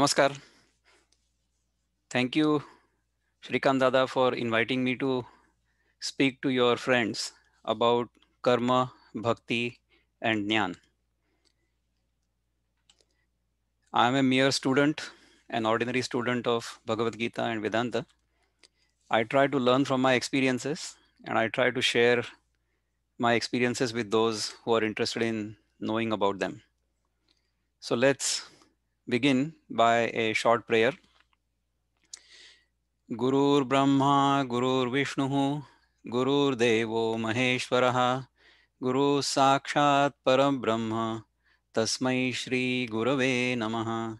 Namaskar. Thank you, Shrikant Dada, for inviting me to speak to your friends about karma, bhakti, and nyan. I am a mere student, an ordinary student of Bhagavad Gita and Vedanta. I try to learn from my experiences and I try to share my experiences with those who are interested in knowing about them. So let's begin by a short prayer. Gurur Brahma, Gurur Vishnu, Gurur Devo Maheshwaraha, Guru Sakshat Parabrahma, Tasmai Shri Gurave Namaha,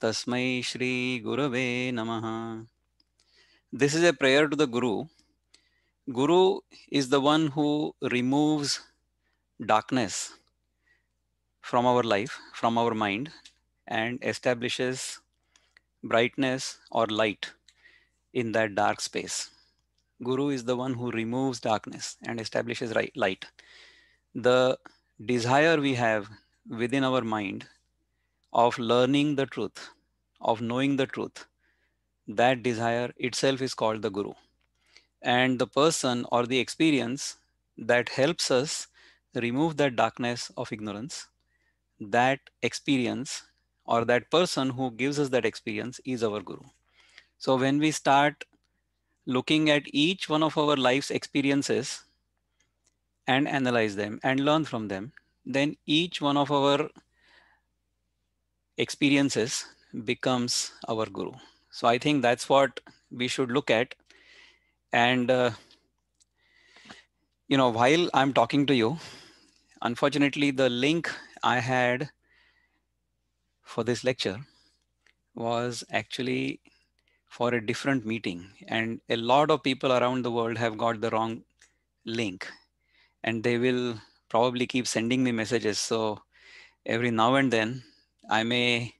Tasmai Shri Gurave Namaha. This is a prayer to the Guru. Guru is the one who removes darkness from our life, from our mind, and establishes brightness or light in that dark space. Guru is the one who removes darkness and establishes right, light. The desire we have within our mind of learning the truth, of knowing the truth, that desire itself is called the Guru. And the person or the experience that helps us remove that darkness of ignorance, that experience or that person who gives us that experience is our guru. So when we start looking at each one of our life's experiences and analyze them and learn from them, then each one of our experiences becomes our guru. So I think that's what we should look at. And, uh, you know, while I'm talking to you, unfortunately, the link I had for this lecture was actually for a different meeting. And a lot of people around the world have got the wrong link and they will probably keep sending me messages. So every now and then I may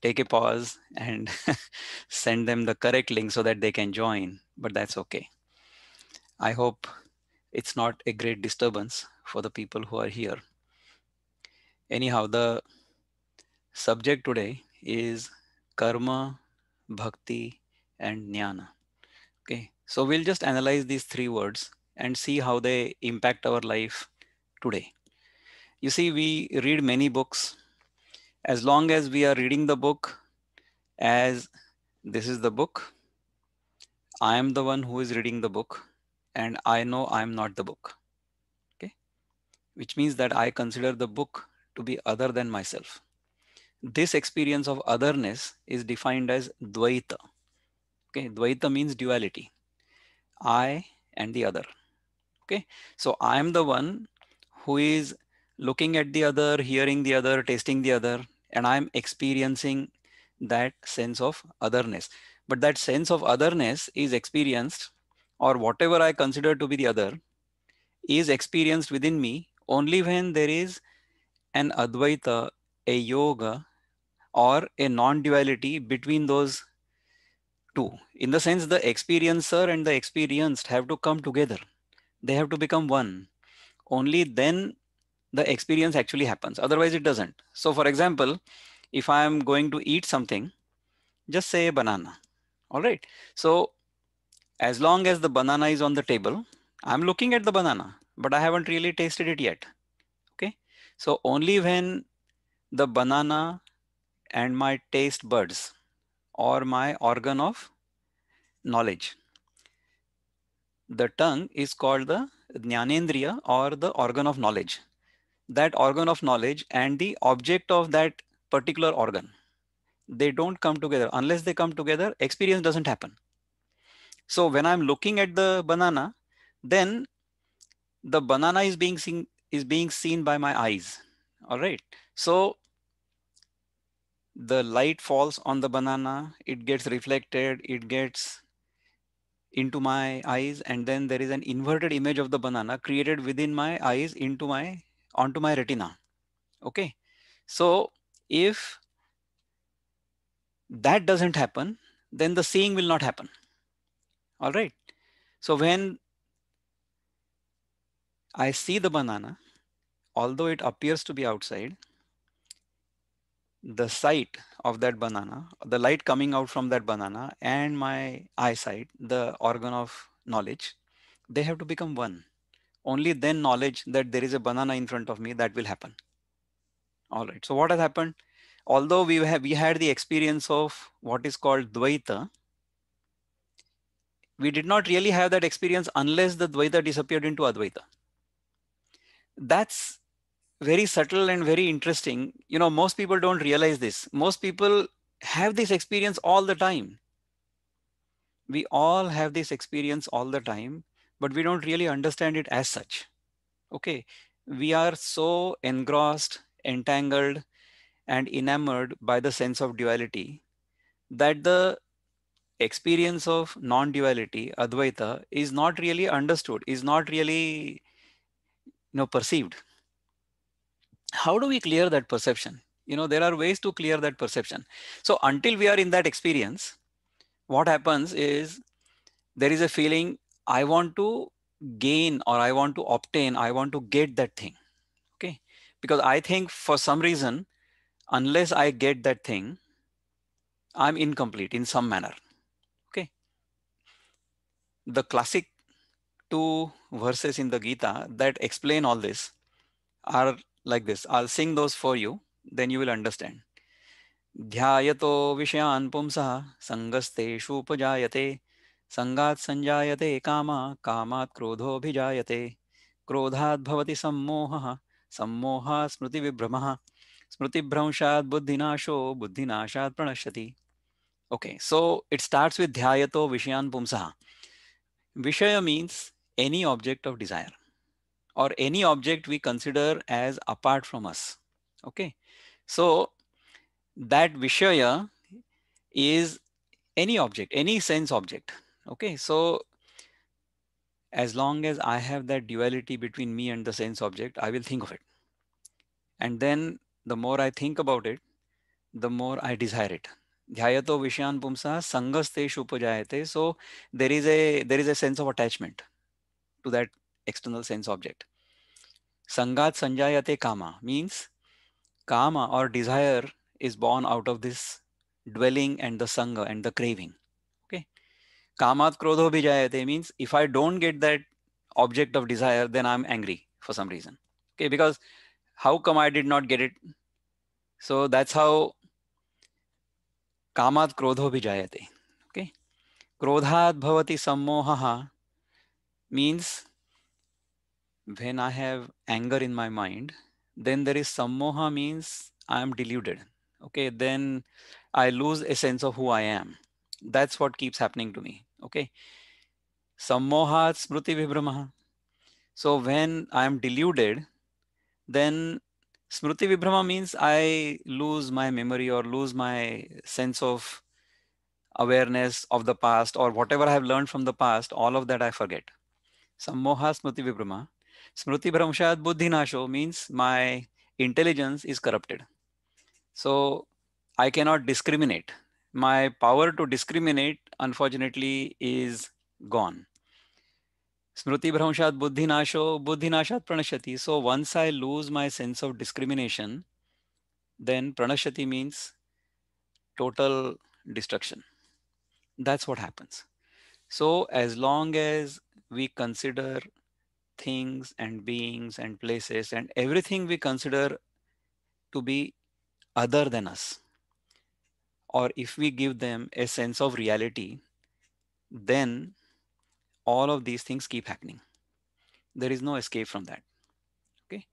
take a pause and send them the correct link so that they can join, but that's okay. I hope it's not a great disturbance for the people who are here. Anyhow, the subject today is karma, bhakti, and jnana. Okay, so we'll just analyze these three words and see how they impact our life today. You see, we read many books. As long as we are reading the book, as this is the book, I am the one who is reading the book, and I know I am not the book. Okay, which means that I consider the book to be other than myself this experience of otherness is defined as dvaita. Okay, dvaita means duality. I and the other. Okay, so I am the one who is looking at the other, hearing the other, tasting the other, and I'm experiencing that sense of otherness. But that sense of otherness is experienced, or whatever I consider to be the other, is experienced within me only when there is an Advaita, a yoga, or a non-duality between those two. In the sense, the experiencer and the experienced have to come together. They have to become one. Only then the experience actually happens. Otherwise, it doesn't. So, for example, if I am going to eat something, just say banana. All right. So, as long as the banana is on the table, I'm looking at the banana, but I haven't really tasted it yet. Okay. So, only when the banana and my taste buds or my organ of knowledge. The tongue is called the Jnanendriya or the organ of knowledge. That organ of knowledge and the object of that particular organ. They don't come together. Unless they come together, experience doesn't happen. So when I'm looking at the banana, then the banana is being seen is being seen by my eyes. All right. So the light falls on the banana, it gets reflected, it gets into my eyes, and then there is an inverted image of the banana created within my eyes into my onto my retina. Okay. So if that doesn't happen, then the seeing will not happen. All right. So when I see the banana, although it appears to be outside, the sight of that banana, the light coming out from that banana, and my eyesight, the organ of knowledge, they have to become one. Only then knowledge that there is a banana in front of me that will happen. All right. So what has happened? Although we have we had the experience of what is called Dvaita, we did not really have that experience unless the Dvaita disappeared into Advaita. That's very subtle and very interesting. You know, most people don't realize this. Most people have this experience all the time. We all have this experience all the time, but we don't really understand it as such. Okay. We are so engrossed, entangled, and enamored by the sense of duality that the experience of non-duality advaita is not really understood is not really you know perceived how do we clear that perception you know there are ways to clear that perception so until we are in that experience what happens is there is a feeling i want to gain or i want to obtain i want to get that thing okay because i think for some reason unless i get that thing i'm incomplete in some manner okay the classic two verses in the gita that explain all this are like this. I'll sing those for you, then you will understand. ध्यायतो विषयान् पुंसः सङ्गस्तेषूपजायते सङ्गात् सञ्जायते कामा कामात् क्रोधोऽभिजायते क्रोधात् भवति सम्मोहः सम्मोहात् स्मृतिविभ्रमः स्मृतिभ्रंशात् बुद्धिनाशो बुद्धिनाशात् प्रणश्यति okay so it starts with dhyayato vishayan pumsaha vishaya means any object of desire or any object we consider as apart from us. Okay. So that Vishaya is any object, any sense object. Okay. So as long as I have that duality between me and the sense object, I will think of it. And then the more I think about it, the more I desire it. Dhyayato Vishyan Pumsa Sangastesh Shupajayate. So there is a there is a sense of attachment to that external sense object. Sangat sanjayate kama means kama or desire is born out of this dwelling and the sangha and the craving. Okay. Kamat krodho bijayate means if I don't get that object of desire, then I'm angry for some reason. Okay, because how come I did not get it? So that's how कामात् क्रोधो Vijayate. Okay. Okay क्रोधात् भवति means when I have anger in my mind, then there is sammoha means I am deluded. Okay, then I lose a sense of who I am. That's what keeps happening to me. Okay. Sammoha smriti vibramaha. So when I am deluded, then smriti vibrama means I lose my memory or lose my sense of awareness of the past or whatever I have learned from the past, all of that I forget. Sammoha smriti vibrama. Smriti Buddhi Buddhinasho means my intelligence is corrupted. So I cannot discriminate. My power to discriminate, unfortunately, is gone. Smriti Nasho, Buddhinasho, Buddhinashat Pranashati. So once I lose my sense of discrimination, then Pranashati means total destruction. That's what happens. So as long as we consider things and beings and places and everything we consider to be other than us. Or if we give them a sense of reality, then all of these things keep happening. There is no escape from that. Okay.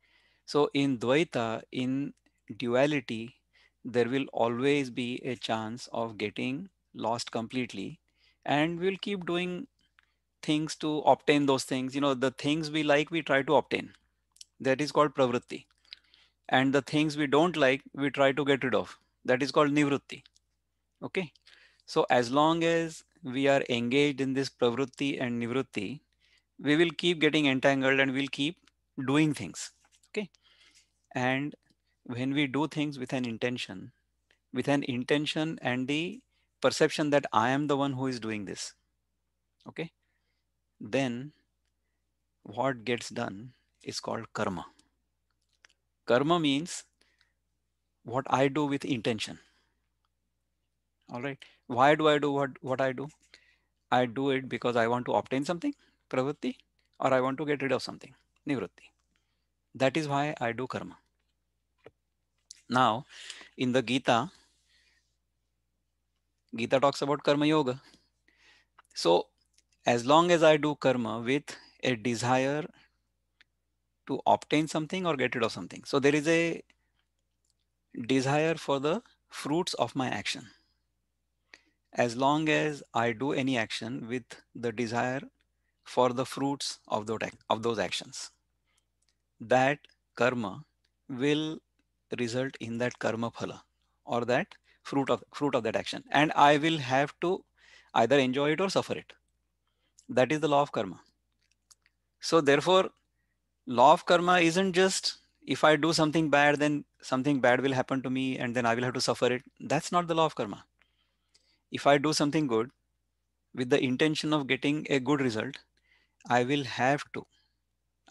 So in Dvaita, in duality, there will always be a chance of getting lost completely. And we'll keep doing things to obtain those things. You know, the things we like, we try to obtain. That is called pravritti. And the things we don't like, we try to get rid of. That is called nivritti. Okay. So as long as we are engaged in this pravritti and nivritti, we will keep getting entangled and we'll keep doing things. Okay. And when we do things with an intention, with an intention and the perception that I am the one who is doing this. Okay then what gets done is called karma. Karma means what I do with intention. All right. Why do I do what, what I do? I do it because I want to obtain something, pravritti, or I want to get rid of something, nivritti. That is why I do karma. Now, in the Gita, Gita talks about karma yoga. So as long as I do karma with a desire to obtain something or get rid of something. So there is a desire for the fruits of my action. As long as I do any action with the desire for the fruits of those, of those actions, that karma will result in that karma phala or that fruit of fruit of that action and i will have to either enjoy it or suffer it that is the law of karma. So therefore, law of karma isn't just if I do something bad, then something bad will happen to me and then I will have to suffer it. That's not the law of karma. If I do something good with the intention of getting a good result, I will have to.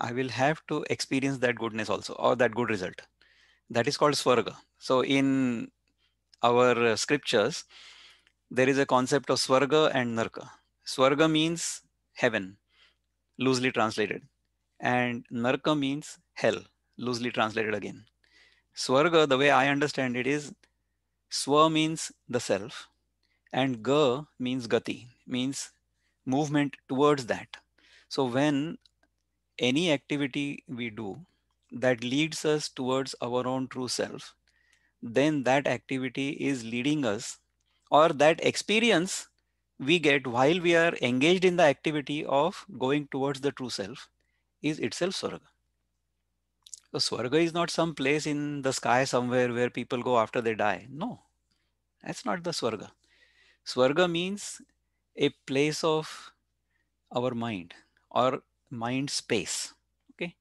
I will have to experience that goodness also or that good result. That is called swarga. So in our scriptures, there is a concept of swarga and narka. Swarga means heaven, loosely translated. And Narka means hell, loosely translated again. Swarga, the way I understand it, is Swa means the self, and Ga means Gati, means movement towards that. So when any activity we do that leads us towards our own true self, then that activity is leading us, or that experience we get while we are engaged in the activity of going towards the true self is itself Swarga. So Swarga is not some place in the sky somewhere where people go after they die. No, that's not the Swarga. Swarga means a place of our mind or mind space. Okay.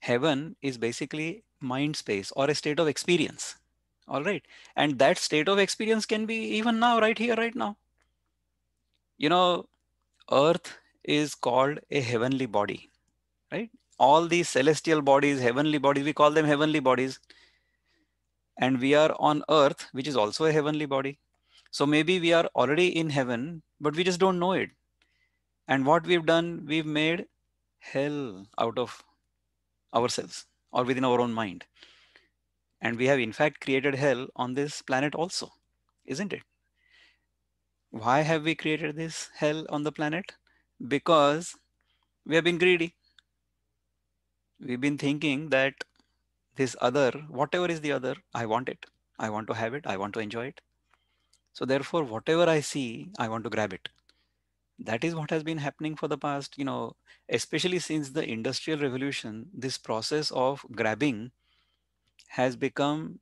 Heaven is basically mind space or a state of experience all right and that state of experience can be even now right here right now you know earth is called a heavenly body right all these celestial bodies heavenly bodies we call them heavenly bodies and we are on earth which is also a heavenly body so maybe we are already in heaven but we just don't know it and what we've done we've made hell out of ourselves or within our own mind and we have in fact created hell on this planet also, isn't it? Why have we created this hell on the planet? Because we have been greedy. We've been thinking that this other, whatever is the other, I want it. I want to have it. I want to enjoy it. So therefore, whatever I see, I want to grab it. That is what has been happening for the past, you know, especially since the industrial revolution, this process of grabbing has become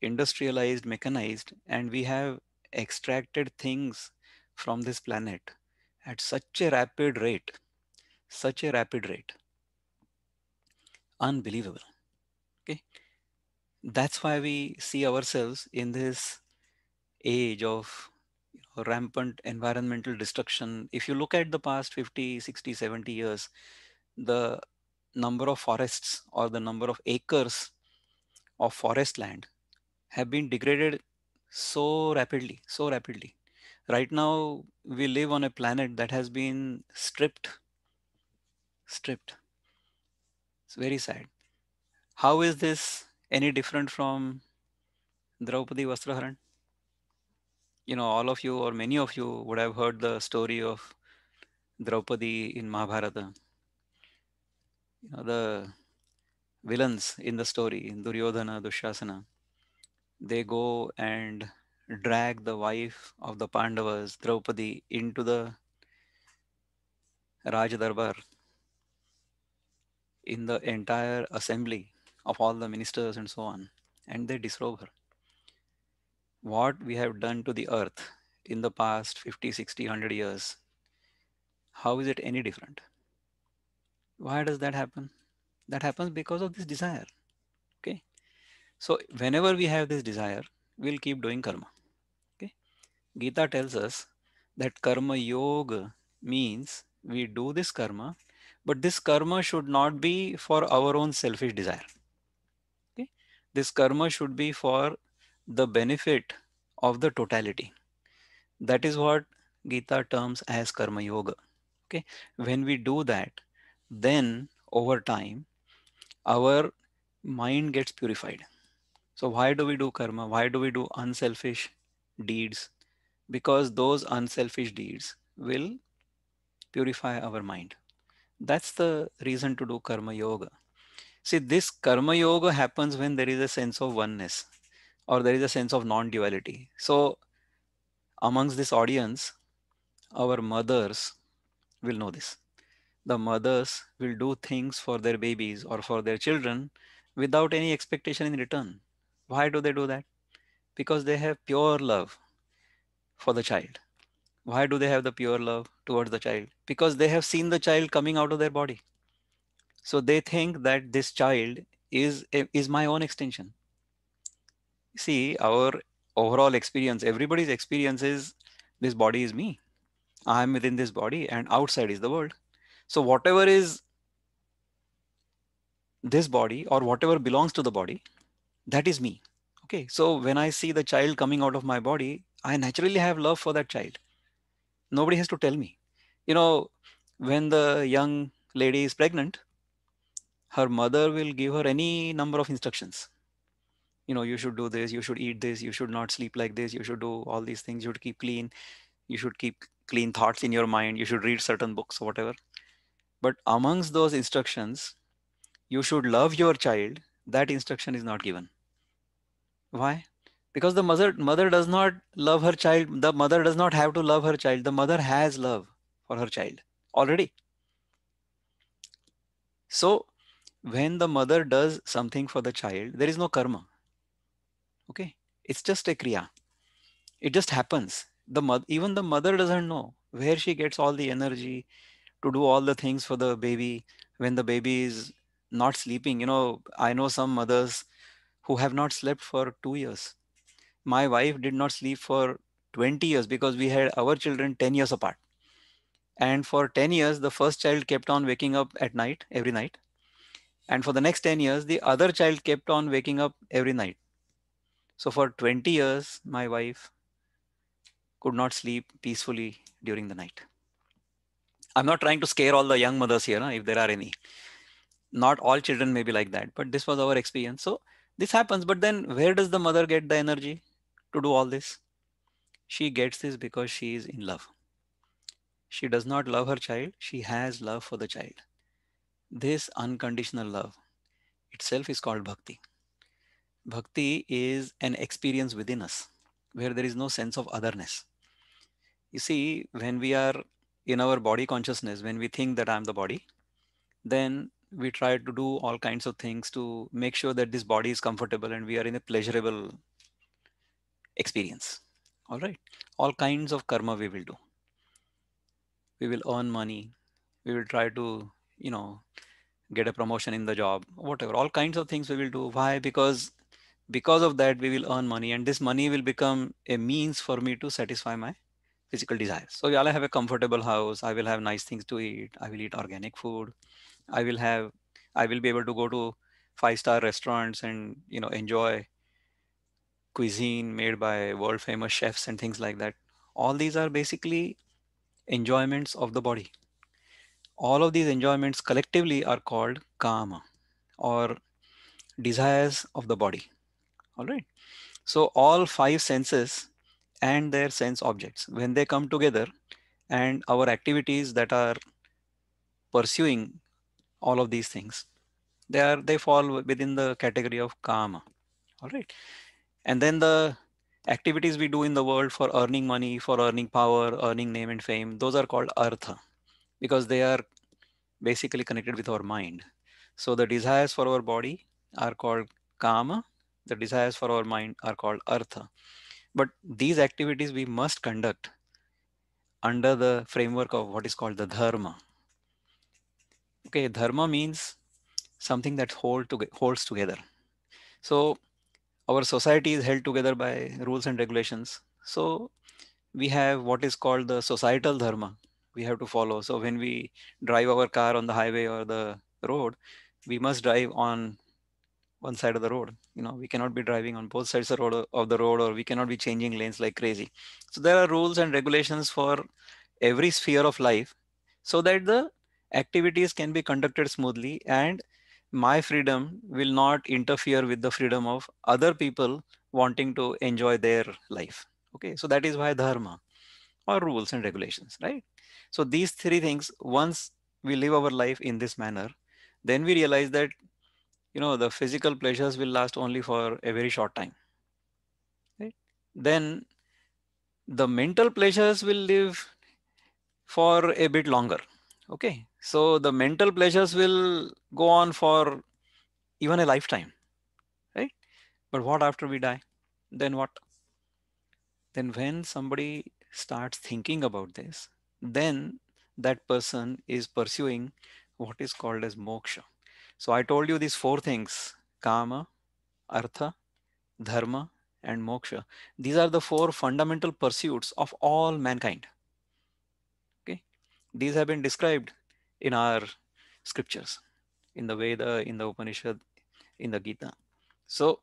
industrialized, mechanized, and we have extracted things from this planet at such a rapid rate, such a rapid rate. Unbelievable. Okay. That's why we see ourselves in this age of rampant environmental destruction. If you look at the past 50, 60, 70 years, the number of forests or the number of acres of forest land have been degraded so rapidly, so rapidly. Right now, we live on a planet that has been stripped, stripped. It's very sad. How is this any different from Draupadi Vastraharan? You know, all of you or many of you would have heard the story of Draupadi in Mahabharata. You know, the villains in the story, in Duryodhana, Dushasana, they go and drag the wife of the Pandavas, Draupadi, into the Raj Darbar in the entire assembly of all the ministers and so on, and they disrobe her. What we have done to the earth in the past 50, 60, 100 years, how is it any different? Why does that happen? that happens because of this desire okay so whenever we have this desire we'll keep doing karma okay gita tells us that karma yoga means we do this karma but this karma should not be for our own selfish desire okay this karma should be for the benefit of the totality that is what gita terms as karma yoga okay when we do that then over time our mind gets purified. So, why do we do karma? Why do we do unselfish deeds? Because those unselfish deeds will purify our mind. That's the reason to do karma yoga. See, this karma yoga happens when there is a sense of oneness or there is a sense of non duality. So, amongst this audience, our mothers will know this the mothers will do things for their babies or for their children without any expectation in return. Why do they do that? Because they have pure love for the child. Why do they have the pure love towards the child? Because they have seen the child coming out of their body. So they think that this child is, is my own extension. See, our overall experience, everybody's experience is this body is me. I'm within this body and outside is the world. So whatever is this body or whatever belongs to the body, that is me. Okay. So when I see the child coming out of my body, I naturally have love for that child. Nobody has to tell me. You know, when the young lady is pregnant, her mother will give her any number of instructions you know you should do this you should eat this you should not sleep like this you should do all these things you should keep clean you should keep clean thoughts in your mind you should read certain books whatever but amongst those instructions, you should love your child. That instruction is not given. Why? Because the mother mother does not love her child. The mother does not have to love her child. The mother has love for her child already. So when the mother does something for the child, there is no karma. Okay, it's just a kriya. It just happens. The mother, even the mother doesn't know where she gets all the energy, to do all the things for the baby when the baby is not sleeping you know i know some mothers who have not slept for 2 years my wife did not sleep for 20 years because we had our children 10 years apart and for 10 years the first child kept on waking up at night every night and for the next 10 years the other child kept on waking up every night so for 20 years my wife could not sleep peacefully during the night I'm not trying to scare all the young mothers here, if there are any. Not all children may be like that, but this was our experience. So this happens, but then where does the mother get the energy to do all this? She gets this because she is in love. She does not love her child, she has love for the child. This unconditional love itself is called bhakti. Bhakti is an experience within us where there is no sense of otherness. You see, when we are in our body consciousness, when we think that I'm the body, then we try to do all kinds of things to make sure that this body is comfortable and we are in a pleasurable experience. All right. All kinds of karma we will do. We will earn money. We will try to, you know, get a promotion in the job, whatever. All kinds of things we will do. Why? Because because of that we will earn money and this money will become a means for me to satisfy my physical desires. So I'll have a comfortable house. I will have nice things to eat. I will eat organic food. I will have, I will be able to go to five-star restaurants and, you know, enjoy cuisine made by world famous chefs and things like that. All these are basically enjoyments of the body. All of these enjoyments collectively are called karma or desires of the body. All right. So all five senses and their sense objects. When they come together and our activities that are pursuing all of these things, they are they fall within the category of karma. All right. And then the activities we do in the world for earning money, for earning power, earning name and fame, those are called artha because they are basically connected with our mind. So the desires for our body are called karma. The desires for our mind are called artha. But these activities we must conduct under the framework of what is called the dharma. Okay, dharma means something that hold holds together. So our society is held together by rules and regulations. So we have what is called the societal dharma we have to follow. So when we drive our car on the highway or the road, we must drive on one side of the road you know we cannot be driving on both sides of the road, of the road or we cannot be changing lanes like crazy so there are rules and regulations for every sphere of life so that the activities can be conducted smoothly and my freedom will not interfere with the freedom of other people wanting to enjoy their life okay so that is why dharma or rules and regulations right so these three things once we live our life in this manner then we realize that you know the physical pleasures will last only for a very short time right? then the mental pleasures will live for a bit longer okay so the mental pleasures will go on for even a lifetime right but what after we die then what then when somebody starts thinking about this then that person is pursuing what is called as moksha so I told you these four things, karma, Artha, Dharma, and Moksha. These are the four fundamental pursuits of all mankind. Okay. These have been described in our scriptures, in the Veda, in the Upanishad, in the Gita. So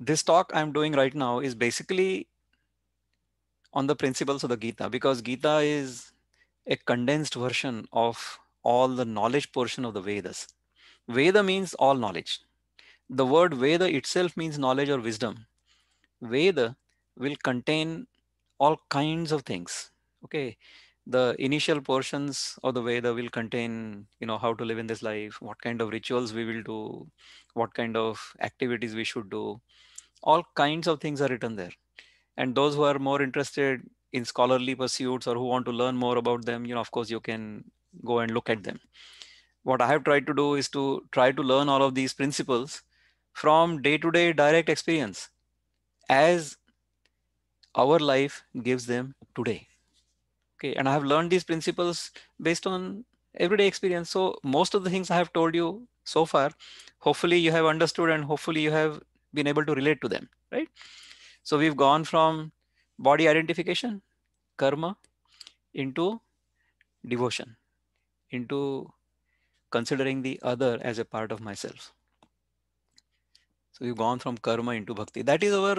this talk I'm doing right now is basically on the principles of the Gita because Gita is a condensed version of all the knowledge portion of the Vedas. Veda means all knowledge. The word Veda itself means knowledge or wisdom. Veda will contain all kinds of things. Okay. The initial portions of the Veda will contain, you know, how to live in this life, what kind of rituals we will do, what kind of activities we should do. All kinds of things are written there. And those who are more interested in scholarly pursuits or who want to learn more about them, you know, of course, you can go and look at them. What I have tried to do is to try to learn all of these principles from day to day direct experience as our life gives them today. Okay, and I have learned these principles based on everyday experience. So, most of the things I have told you so far, hopefully, you have understood and hopefully, you have been able to relate to them, right? So, we've gone from body identification, karma, into devotion into considering the other as a part of myself. So we've gone from karma into bhakti. That is our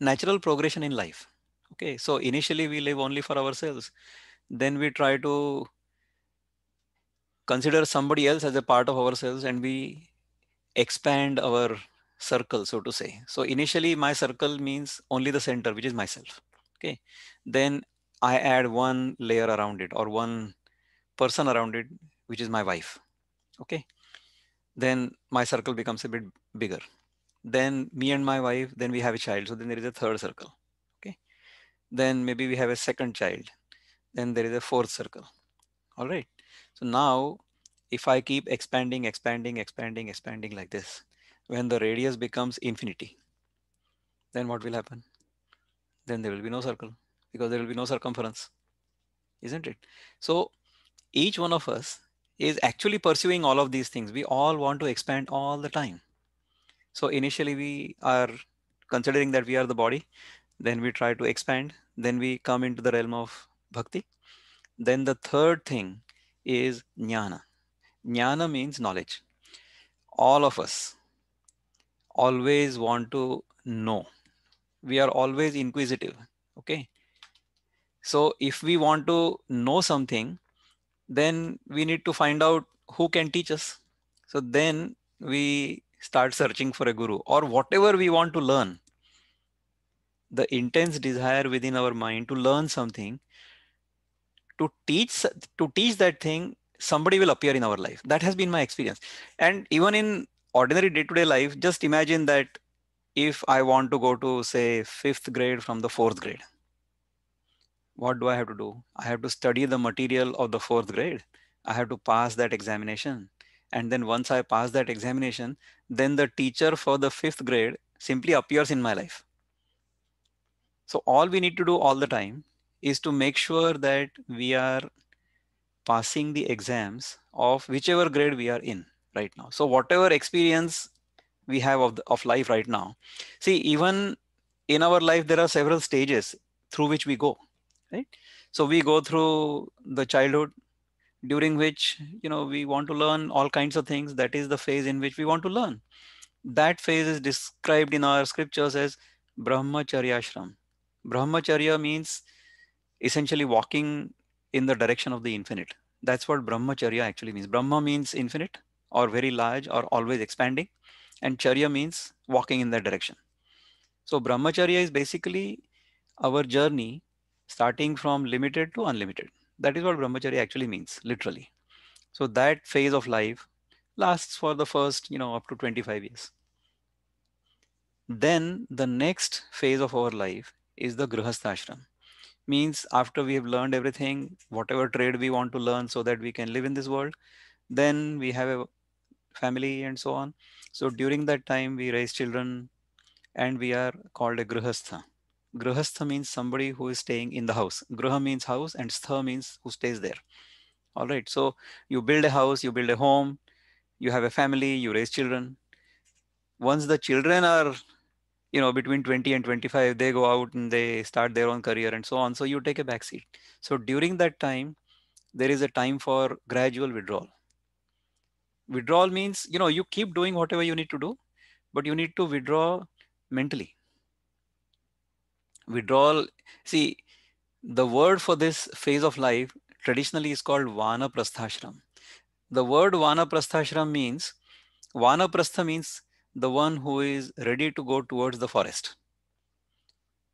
natural progression in life. Okay, so initially we live only for ourselves. Then we try to consider somebody else as a part of ourselves and we expand our circle, so to say. So initially my circle means only the center, which is myself. Okay, then I add one layer around it or one person around it, which is my wife. Okay. Then my circle becomes a bit bigger. Then me and my wife, then we have a child. So then there is a third circle. Okay. Then maybe we have a second child. Then there is a fourth circle. All right. So now if I keep expanding, expanding, expanding, expanding like this, when the radius becomes infinity, then what will happen? Then there will be no circle because there will be no circumference, isn't it? So each one of us is actually pursuing all of these things. We all want to expand all the time. So initially we are considering that we are the body, then we try to expand, then we come into the realm of bhakti. Then the third thing is jnana. Jnana means knowledge. All of us always want to know. We are always inquisitive. Okay. So if we want to know something, then we need to find out who can teach us. So then we start searching for a guru or whatever we want to learn. The intense desire within our mind to learn something, to teach to teach that thing, somebody will appear in our life. That has been my experience. And even in ordinary day-to-day life, just imagine that if I want to go to say fifth grade from the fourth grade, what do I have to do? I have to study the material of the fourth grade. I have to pass that examination. And then once I pass that examination, then the teacher for the fifth grade simply appears in my life. So all we need to do all the time is to make sure that we are passing the exams of whichever grade we are in right now. So whatever experience we have of, the, of life right now, see, even in our life, there are several stages through which we go right? So we go through the childhood during which, you know, we want to learn all kinds of things. That is the phase in which we want to learn. That phase is described in our scriptures as Brahmacharya Ashram. Brahmacharya means essentially walking in the direction of the infinite. That's what Brahmacharya actually means. Brahma means infinite or very large or always expanding. And Charya means walking in that direction. So Brahmacharya is basically our journey starting from limited to unlimited. That is what brahmacharya actually means, literally. So that phase of life lasts for the first, you know, up to 25 years. Then the next phase of our life is the ashram, Means after we have learned everything, whatever trade we want to learn so that we can live in this world, then we have a family and so on. So during that time, we raise children and we are called a grihastha. Grahastha means somebody who is staying in the house. Griha means house and stha means who stays there. All right. So you build a house, you build a home, you have a family, you raise children. Once the children are, you know, between 20 and 25, they go out and they start their own career and so on. So you take a back seat. So during that time, there is a time for gradual withdrawal. Withdrawal means, you know, you keep doing whatever you need to do, but you need to withdraw mentally withdrawal. See, the word for this phase of life traditionally is called vanaprasthashram. The word vanaprasthashram means, vanaprastha means the one who is ready to go towards the forest.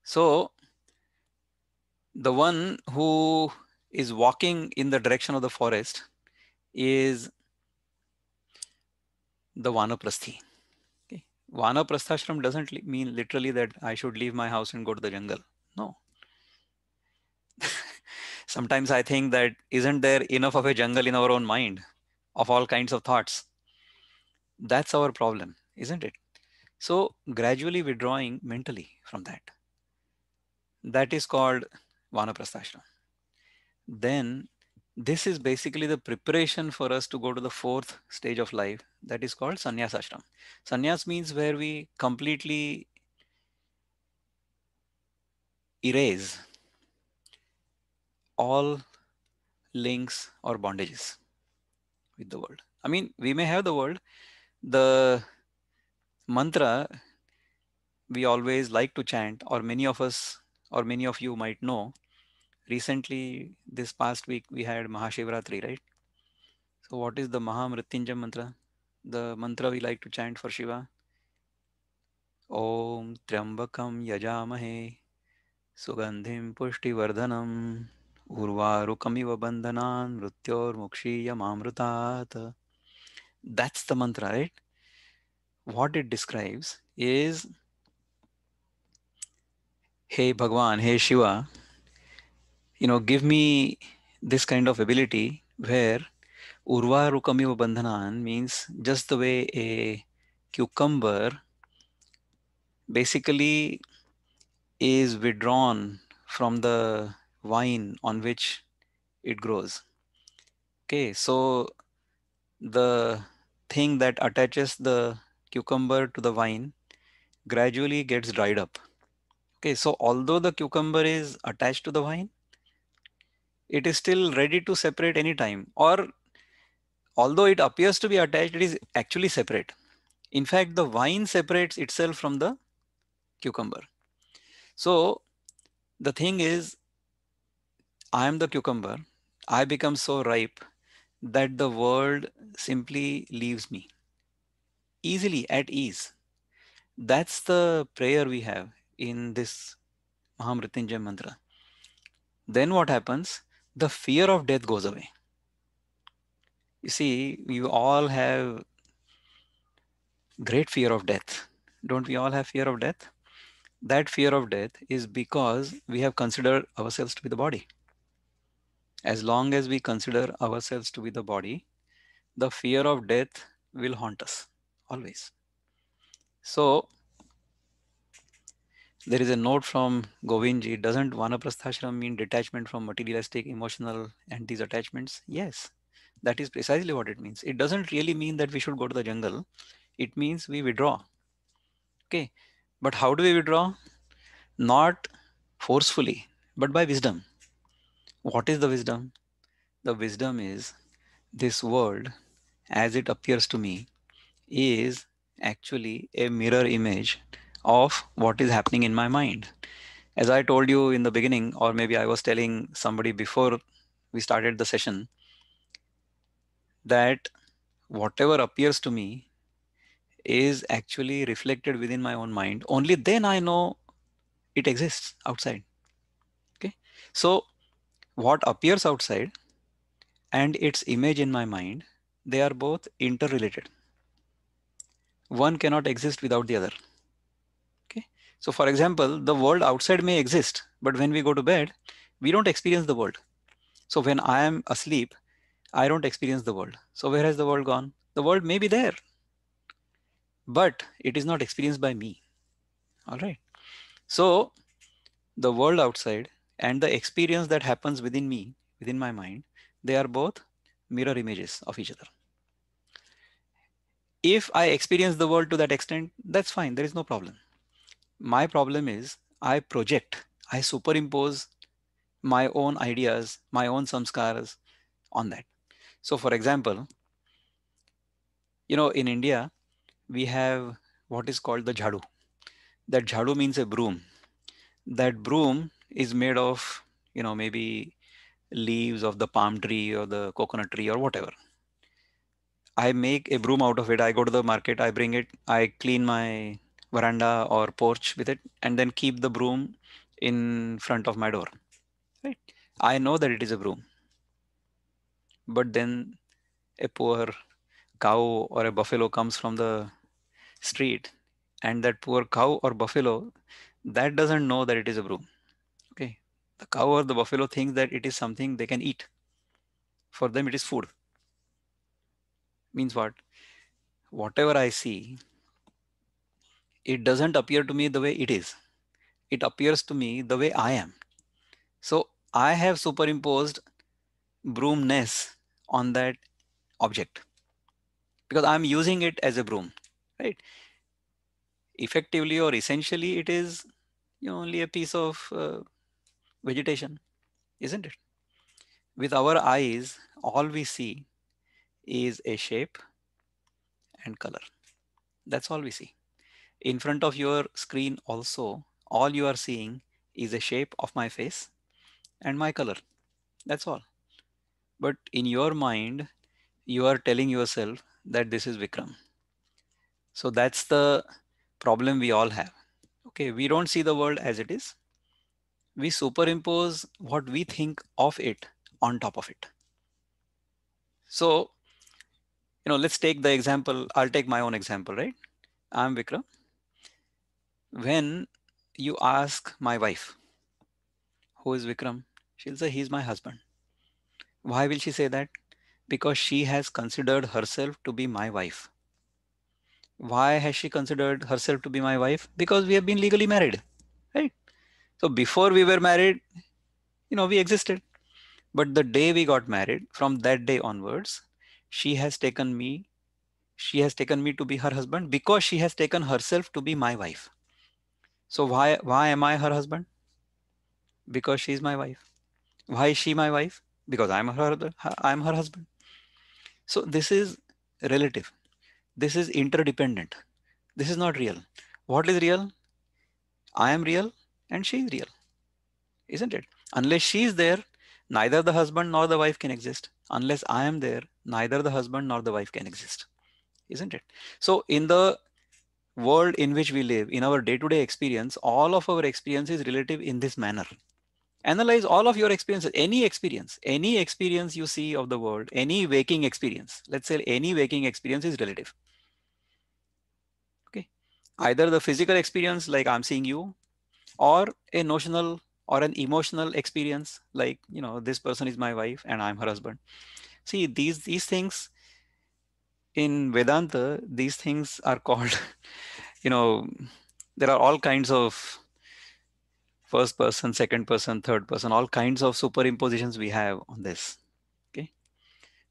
So, the one who is walking in the direction of the forest is the vanaprasthi. Vanaprasthashram doesn't mean literally that I should leave my house and go to the jungle. No. Sometimes I think that isn't there enough of a jungle in our own mind of all kinds of thoughts? That's our problem, isn't it? So, gradually withdrawing mentally from that. That is called Vanaprasthashram. Then this is basically the preparation for us to go to the fourth stage of life that is called sannyas ashram sannyas means where we completely erase all links or bondages with the world i mean we may have the world the mantra we always like to chant or many of us or many of you might know recently, this past week, we had Mahashivratri, right? So what is the Mahamrityunjaya mantra? The mantra we like to chant for Shiva. Om Triambakam Yajamahe Sugandhim Pushtivardhanam Urvarukamiva Bandhanan Mrityor Mukshiyamamrutat. That's the mantra, right? What it describes is Hey Bhagwan, Hey Shiva, you know, give me this kind of ability where urvarukamiva bandhanan means just the way a cucumber basically is withdrawn from the vine on which it grows. Okay, so the thing that attaches the cucumber to the vine gradually gets dried up. Okay, so although the cucumber is attached to the vine, it is still ready to separate any time, or although it appears to be attached it is actually separate in fact the vine separates itself from the cucumber so the thing is i am the cucumber i become so ripe that the world simply leaves me easily at ease that's the prayer we have in this mahamrityunjay mantra then what happens the fear of death goes away. You see, you all have great fear of death. Don't we all have fear of death? That fear of death is because we have considered ourselves to be the body. As long as we consider ourselves to be the body, the fear of death will haunt us always. So, there is a note from Govindji. Doesn't vanaprasthashram mean detachment from materialistic, emotional, and these attachments? Yes, that is precisely what it means. It doesn't really mean that we should go to the jungle. It means we withdraw. Okay, but how do we withdraw? Not forcefully, but by wisdom. What is the wisdom? The wisdom is this world, as it appears to me, is actually a mirror image of what is happening in my mind. As I told you in the beginning, or maybe I was telling somebody before we started the session, that whatever appears to me is actually reflected within my own mind. Only then I know it exists outside. Okay. So what appears outside and its image in my mind, they are both interrelated. One cannot exist without the other. So, for example, the world outside may exist, but when we go to bed, we don't experience the world. So, when I am asleep, I don't experience the world. So, where has the world gone? The world may be there, but it is not experienced by me. All right. So, the world outside and the experience that happens within me, within my mind, they are both mirror images of each other. If I experience the world to that extent, that's fine. There is no problem my problem is I project, I superimpose my own ideas, my own samskaras on that. So for example, you know, in India, we have what is called the jhadu. That jhadu means a broom. That broom is made of, you know, maybe leaves of the palm tree or the coconut tree or whatever. I make a broom out of it. I go to the market, I bring it, I clean my veranda or porch with it and then keep the broom in front of my door right i know that it is a broom but then a poor cow or a buffalo comes from the street and that poor cow or buffalo that doesn't know that it is a broom okay the cow or the buffalo thinks that it is something they can eat for them it is food means what whatever i see it doesn't appear to me the way it is. It appears to me the way I am. So I have superimposed broomness on that object because I'm using it as a broom, right? Effectively or essentially, it is you know, only a piece of uh, vegetation, isn't it? With our eyes, all we see is a shape and color. That's all we see in front of your screen also, all you are seeing is the shape of my face and my color. That's all. But in your mind, you are telling yourself that this is Vikram. So that's the problem we all have. Okay, we don't see the world as it is. We superimpose what we think of it on top of it. So, you know, let's take the example. I'll take my own example, right? I'm Vikram when you ask my wife, who is Vikram? She'll say, he's my husband. Why will she say that? Because she has considered herself to be my wife. Why has she considered herself to be my wife? Because we have been legally married, right? So before we were married, you know, we existed. But the day we got married, from that day onwards, she has taken me, she has taken me to be her husband because she has taken herself to be my wife. So why why am I her husband? Because she's my wife. Why is she my wife? Because I'm her I'm her husband. So this is relative. This is interdependent. This is not real. What is real? I am real and she is real. Isn't it? Unless she is there, neither the husband nor the wife can exist. Unless I am there, neither the husband nor the wife can exist. Isn't it? So in the world in which we live, in our day to day experience, all of our experience is relative in this manner. Analyze all of your experiences, any experience, any experience you see of the world, any waking experience. Let's say any waking experience is relative. Okay. Either the physical experience, like I'm seeing you, or a notional or an emotional experience, like, you know, this person is my wife and I'm her husband. See, these, these things in Vedanta, these things are called, you know, there are all kinds of first person, second person, third person, all kinds of superimpositions we have on this. Okay.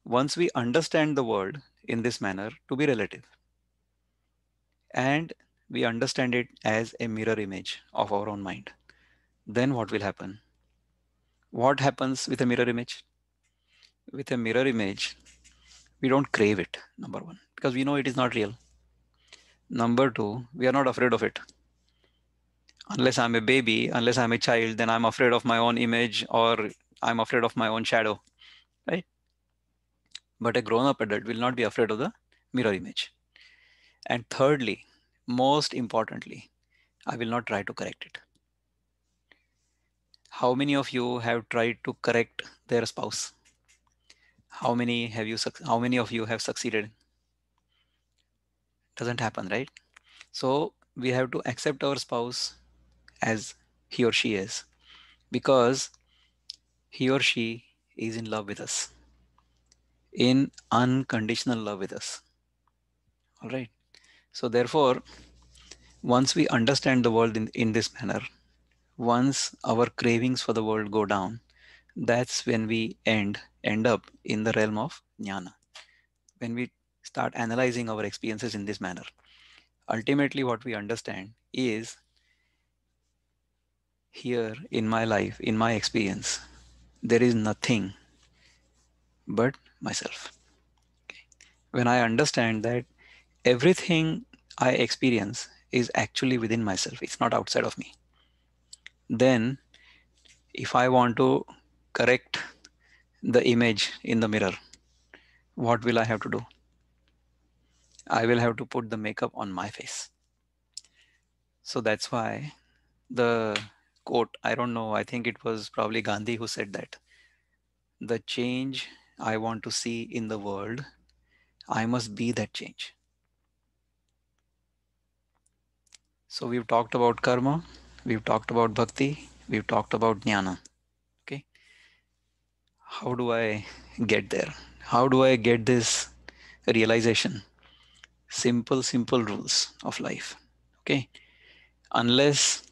Once we understand the world in this manner to be relative, and we understand it as a mirror image of our own mind, then what will happen? What happens with a mirror image? With a mirror image, we don't crave it, number one, because we know it is not real. Number two, we are not afraid of it. Unless I'm a baby, unless I'm a child, then I'm afraid of my own image or I'm afraid of my own shadow, right? But a grown up adult will not be afraid of the mirror image. And thirdly, most importantly, I will not try to correct it. How many of you have tried to correct their spouse? how many have you how many of you have succeeded doesn't happen right so we have to accept our spouse as he or she is because he or she is in love with us in unconditional love with us all right so therefore once we understand the world in, in this manner once our cravings for the world go down that's when we end end up in the realm of jnana. When we start analyzing our experiences in this manner, ultimately what we understand is here in my life, in my experience, there is nothing but myself. Okay. When I understand that everything I experience is actually within myself, it's not outside of me. Then, if I want to correct the image in the mirror, what will I have to do? I will have to put the makeup on my face. So that's why the quote, I don't know, I think it was probably Gandhi who said that. The change I want to see in the world, I must be that change. So we've talked about karma, we've talked about bhakti, we've talked about jnana how do I get there? How do I get this realization? Simple, simple rules of life. Okay. Unless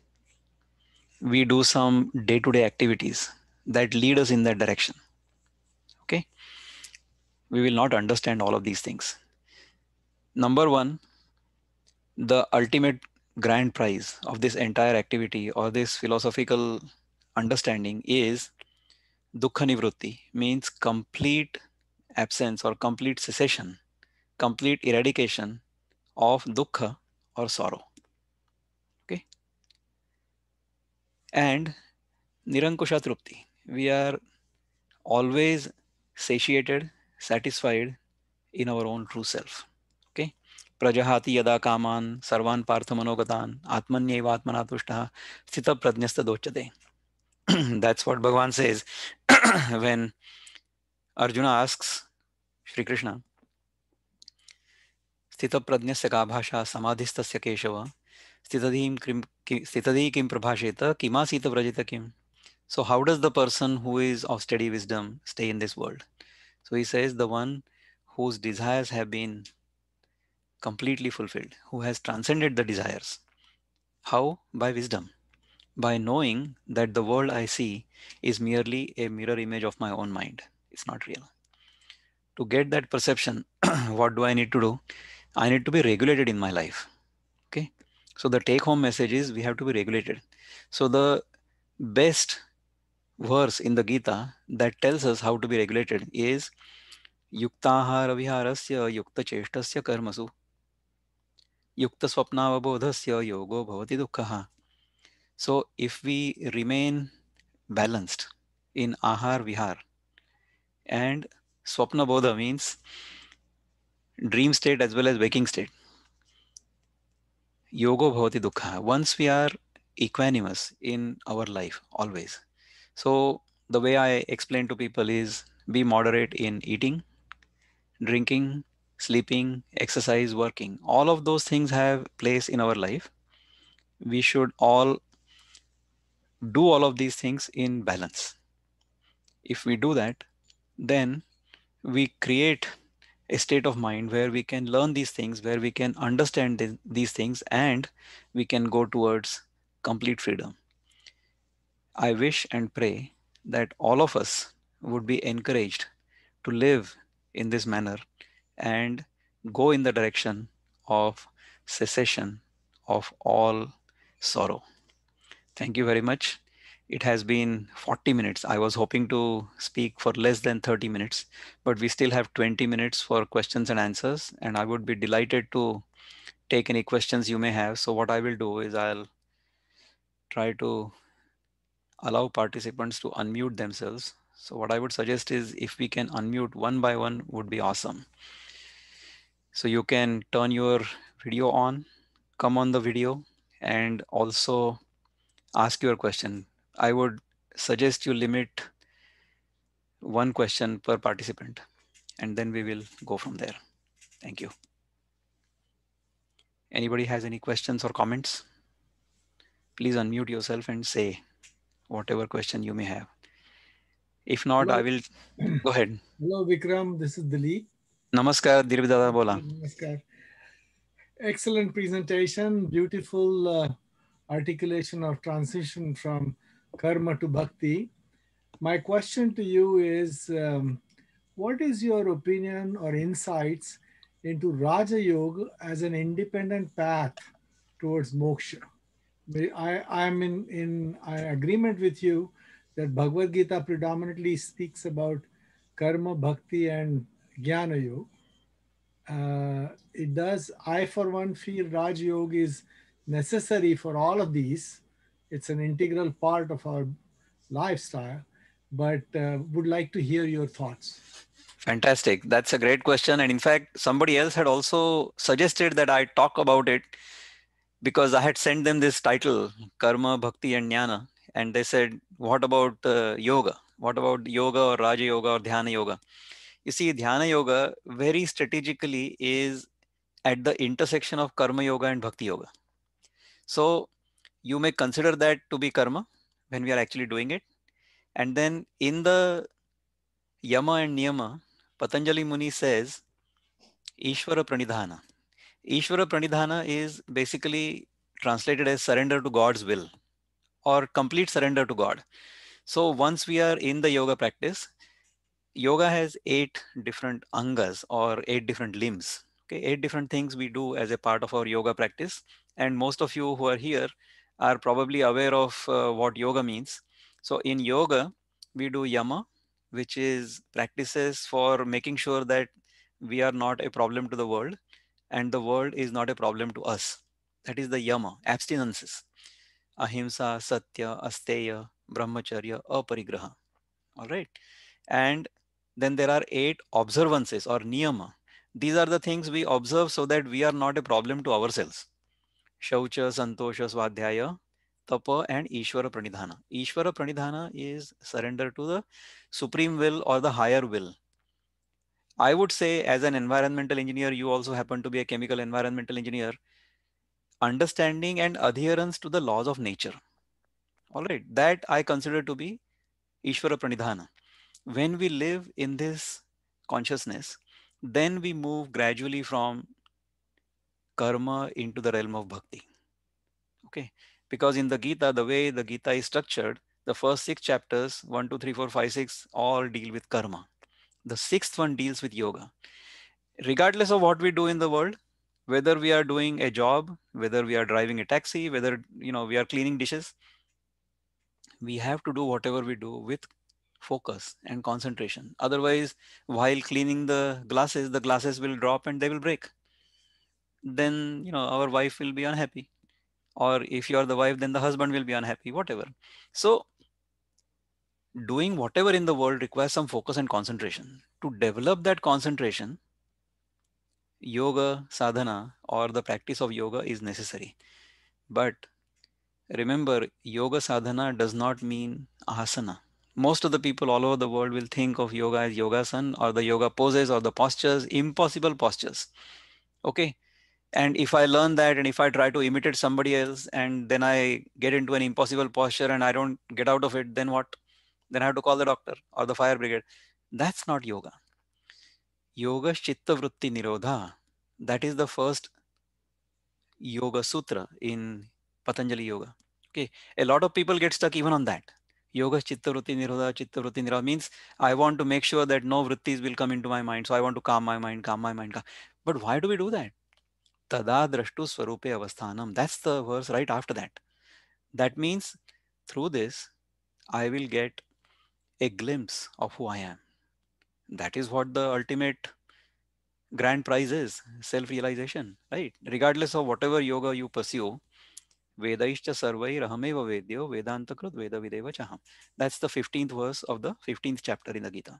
we do some day to day activities that lead us in that direction. Okay. We will not understand all of these things. Number one, the ultimate grand prize of this entire activity or this philosophical understanding is दुख निवृत्ति means complete absence और complete cessation complete eradication of दुख और सौरव okay and निरंकुशा तृप्ति we are always satiated satisfied in our own true self okay प्रजहाति यदा कामान सर्वान पार्थ मनोगतान आत्मन्यवात्मना तुष्ट स्थित प्रज्ञस्त दोचते That's what Bhagavan says when Arjuna asks Shri Krishna, स्थितप्रज्ञस्य keśava, भाषा समाधिस्तस्य केशव स्थितधीं किं स्थितधी किं प्रभाषेत किमासीत व्रजित किम् So how does the person who is of steady wisdom stay in this world? So he says the one whose desires have been completely fulfilled, who has transcended the desires. How? By wisdom by knowing that the world I see is merely a mirror image of my own mind. It's not real. To get that perception, what do I need to do? I need to be regulated in my life. Okay. So the take home message is we have to be regulated. So the best verse in the Gita that tells us how to be regulated is युक्ताहार विहारस्य युक्तचेष्टस्य कर्मसु युक्तस्वप्नावबोधस्य yogo bhavati dukha. So if we remain balanced in ahar vihar and swapna bodha means dream state as well as waking state. Yoga bhavati dukkha. Once we are equanimous in our life always. So the way I explain to people is be moderate in eating, drinking, sleeping, exercise, working. All of those things have place in our life. We should all do all of these things in balance. If we do that, then we create a state of mind where we can learn these things, where we can understand th these things, and we can go towards complete freedom. I wish and pray that all of us would be encouraged to live in this manner and go in the direction of cessation of all sorrow. Thank you very much. It has been 40 minutes. I was hoping to speak for less than 30 minutes, but we still have 20 minutes for questions and answers. And I would be delighted to take any questions you may have. So what I will do is I'll try to allow participants to unmute themselves. So what I would suggest is if we can unmute one by one would be awesome. So you can turn your video on, come on the video and also ask your question. I would suggest you limit one question per participant, and then we will go from there. Thank you. Anybody has any questions or comments? Please unmute yourself and say whatever question you may have. If not, Hello. I will go ahead. Hello, Vikram. This is Dili. Namaskar, Dilip Bola. Namaskar. Excellent presentation. Beautiful. Uh articulation of transition from karma to bhakti. My question to you is um, what is your opinion or insights into Raja Yoga as an independent path towards moksha? I, I'm in, in agreement with you that Bhagavad Gita predominantly speaks about karma, bhakti, and jnana yoga. Uh, it does, I for one feel Raj Yoga is necessary for all of these. It's an integral part of our lifestyle, but uh, would like to hear your thoughts. Fantastic. That's a great question. And in fact, somebody else had also suggested that I talk about it because I had sent them this title, Karma, Bhakti, and Jnana. And they said, What about uh, yoga? What about yoga or Raja Yoga or Dhyana Yoga? You see, Dhyana Yoga very strategically is at the intersection of Karma Yoga and Bhakti Yoga. So you may consider that to be karma when we are actually doing it. And then in the Yama and Niyama, Patanjali Muni says Ishvara Pranidhana. Ishvara Pranidhana is basically translated as surrender to God's will or complete surrender to God. So once we are in the yoga practice, yoga has eight different angas or eight different limbs. Okay, eight different things we do as a part of our yoga practice. And most of you who are here are probably aware of uh, what yoga means. So in yoga, we do yama, which is practices for making sure that we are not a problem to the world and the world is not a problem to us. That is the yama, abstinences. Ahimsa, Satya, Asteya, Brahmacharya, Aparigraha. All right. And then there are eight observances or niyama. These are the things we observe so that we are not a problem to ourselves. Shaucha, Santosha, Swadhyaya, Tapa, and Ishvara Pranidhana. Ishvara Pranidhana is surrender to the supreme will or the higher will. I would say, as an environmental engineer, you also happen to be a chemical environmental engineer, understanding and adherence to the laws of nature. All right, that I consider to be Ishvara Pranidhana. When we live in this consciousness, then we move gradually from karma into the realm of bhakti. Okay, because in the Gita, the way the Gita is structured, the first six chapters one, two, three, four, five, six all deal with karma. The sixth one deals with yoga. Regardless of what we do in the world, whether we are doing a job, whether we are driving a taxi, whether you know we are cleaning dishes, we have to do whatever we do with focus and concentration. Otherwise, while cleaning the glasses, the glasses will drop and they will break then you know our wife will be unhappy or if you are the wife then the husband will be unhappy whatever so doing whatever in the world requires some focus and concentration to develop that concentration yoga sadhana or the practice of yoga is necessary but remember yoga sadhana does not mean asana most of the people all over the world will think of yoga as sun or the yoga poses or the postures impossible postures okay and if i learn that and if i try to imitate somebody else and then i get into an impossible posture and i don't get out of it then what then i have to call the doctor or the fire brigade that's not yoga yoga chitta vritti nirodha that is the first yoga sutra in patanjali yoga okay a lot of people get stuck even on that yoga chitta vritti nirodha chitta vritti nirodha means i want to make sure that no vrittis will come into my mind so i want to calm my mind calm my mind calm. but why do we do that तदा द्रष्टु स्वरूपे अवस्थानम that's the verse right after that that means through this I will get a glimpse of who I am that is what the ultimate grand prize is self realisation right regardless of whatever yoga you pursue वेद सर्वैरहमे वेद्यो वेदांत कृत वेद विदेव चहम that's the fifteen verse of the fifteen chapter in the Gita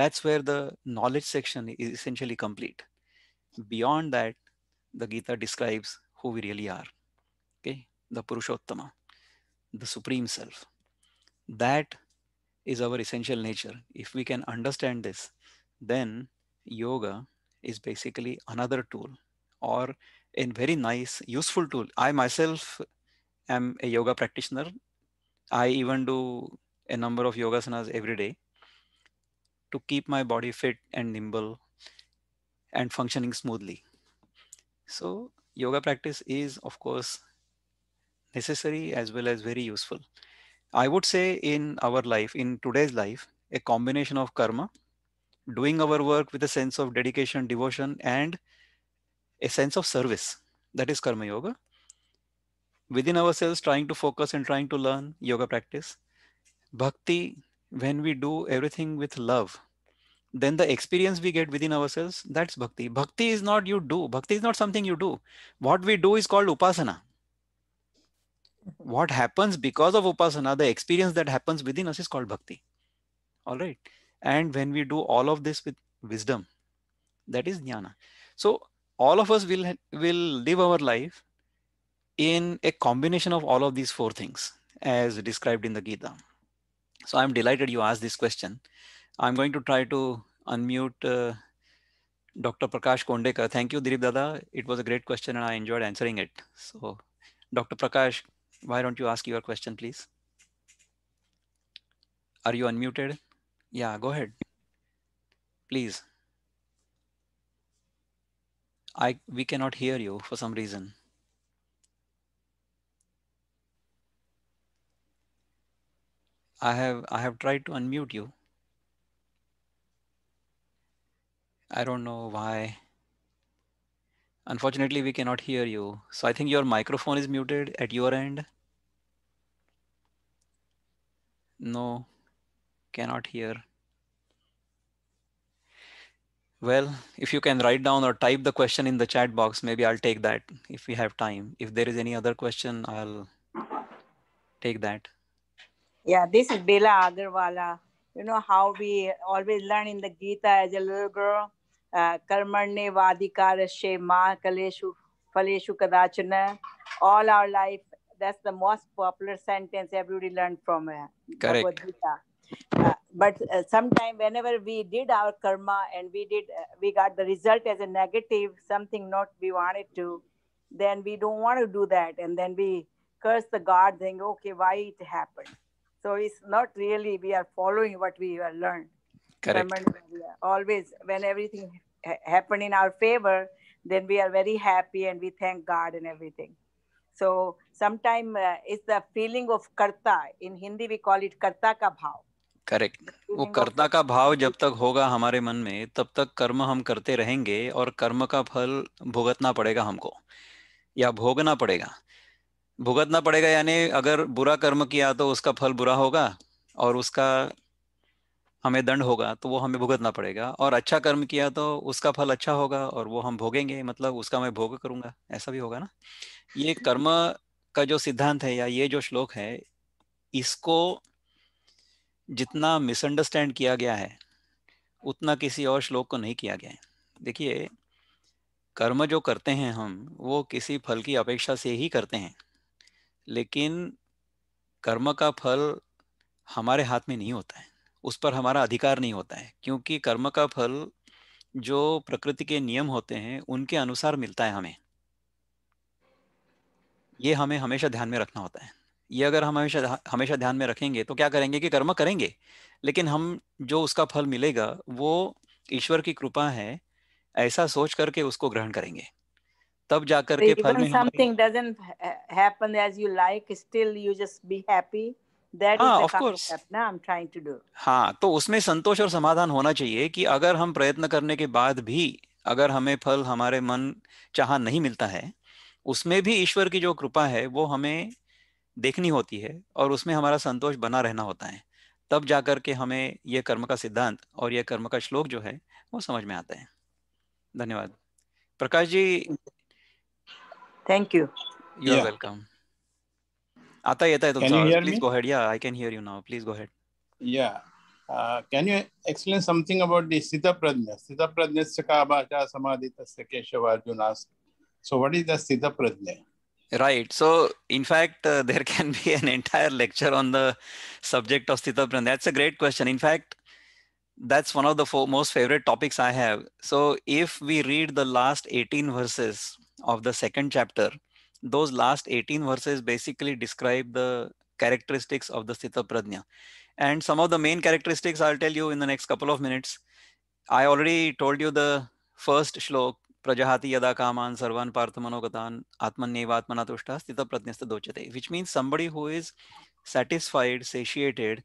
that's where the knowledge section is essentially complete beyond that the Gita describes who we really are. Okay, the Purushottama, the Supreme Self. That is our essential nature. If we can understand this, then yoga is basically another tool or a very nice, useful tool. I myself am a yoga practitioner. I even do a number of yogasanas every day to keep my body fit and nimble and functioning smoothly. So yoga practice is, of course, necessary as well as very useful. I would say in our life, in today's life, a combination of karma, doing our work with a sense of dedication, devotion, and a sense of service. That is karma yoga. Within ourselves, trying to focus and trying to learn yoga practice. Bhakti, when we do everything with love, then the experience we get within ourselves, that's bhakti. Bhakti is not you do. Bhakti is not something you do. What we do is called upasana. What happens because of upasana, the experience that happens within us is called bhakti. All right. And when we do all of this with wisdom, that is jnana. So all of us will will live our life in a combination of all of these four things as described in the Gita. So I'm delighted you asked this question I'm going to try to unmute uh, Dr. Prakash Kondekar. Thank you, Dirib Dada. It was a great question and I enjoyed answering it. So Dr. Prakash, why don't you ask your question, please? Are you unmuted? Yeah, go ahead. Please. I we cannot hear you for some reason. I have I have tried to unmute you. I don't know why. Unfortunately, we cannot hear you. So I think your microphone is muted at your end. No, cannot hear. Well, if you can write down or type the question in the chat box, maybe I'll take that if we have time. If there is any other question, I'll take that. Yeah, this is Bela Agarwala. You know how we always learn in the Gita as a little girl कर्मण्यवाधिकारस्य ma kaleshu फलेषु कदाचन all our life that's the most popular sentence everybody learned from uh, Correct. Uh, but uh, sometime whenever we did our karma and we did uh, we got the result as a negative something not we wanted to then we don't want to do that and then we curse the god saying okay why it happened so it's not really we are following what we have learned Correct. Always, when everything ha- happened in our favor, then we are very happy and we thank God and everything. So sometimes uh, it's the feeling of karta. In Hindi we call it karta ka bhav. Correct वो कर्ता का भाव जब तक होगा हमारे मन में तब तक कर्म हम करते रहेंगे और कर्म का फल भुगतना पड़ेगा हमको या भोगना पड़ेगा भुगतना पड़ेगा यानी अगर बुरा कर्म किया तो उसका फल बुरा होगा और उसका हमें दंड होगा तो वो हमें भुगतना पड़ेगा और अच्छा कर्म किया तो उसका फल अच्छा होगा और वो हम भोगेंगे मतलब उसका मैं भोग करूंगा ऐसा भी होगा ना ये कर्म का जो सिद्धांत है या ये जो श्लोक है इसको जितना मिसअंडरस्टैंड किया गया है उतना किसी और श्लोक को नहीं किया गया है देखिए कर्म जो करते हैं हम वो किसी फल की अपेक्षा से ही करते हैं लेकिन कर्म का फल हमारे हाथ में नहीं होता है उस पर हमारा अधिकार नहीं होता है क्योंकि कर्म का फल जो प्रकृति के नियम होते हैं उनके अनुसार मिलता है हमें ये हमें हमेशा ध्यान में रखना होता है ये अगर हम हमेशा हमेशा ध्यान में रखेंगे तो क्या करेंगे कि कर्म करेंगे लेकिन हम जो उसका फल मिलेगा वो ईश्वर की कृपा है ऐसा सोच करके उसको ग्रहण करेंगे तब जाकर के फल में something doesn't happen as you like still you just be happy हाँ, हाँ तो उसमें संतोष और समाधान होना चाहिए कि अगर हम प्रयत्न करने के बाद भी अगर हमें फल हमारे मन चाह नहीं मिलता है उसमें भी ईश्वर की जो कृपा है वो हमें देखनी होती है और उसमें हमारा संतोष बना रहना होता है तब जाकर के हमें ये कर्म का सिद्धांत और यह कर्म का श्लोक जो है वो समझ में आता है धन्यवाद Prakash ji thank you you are welcome आता येत आहे तुमचा please go ahead yeah I can hear you now please go ahead yeah can you explain something about the स्थितप्रज्ञ स्थितप्रज्ञस्य का भाषा समाधितस्य केशवार्जुनास सो व्हॉट इज द स्थितप्रज्ञ Right. So, in fact, uh, there can be an entire lecture on the subject of Sthitaprana. That's a great question. In fact, that's one of the four most favorite topics I have. So, if we read the last 18 verses of the second chapter, those last 18 verses basically describe the characteristics of the Sthita pradnya, And some of the main characteristics I'll tell you in the next couple of minutes. I already told you the first shlok, Prajahati Yada Kaman Sarvan Parthamanogatan Atmanevatmanatushta Sthita Pradnya Dochate, which means somebody who is satisfied, satiated,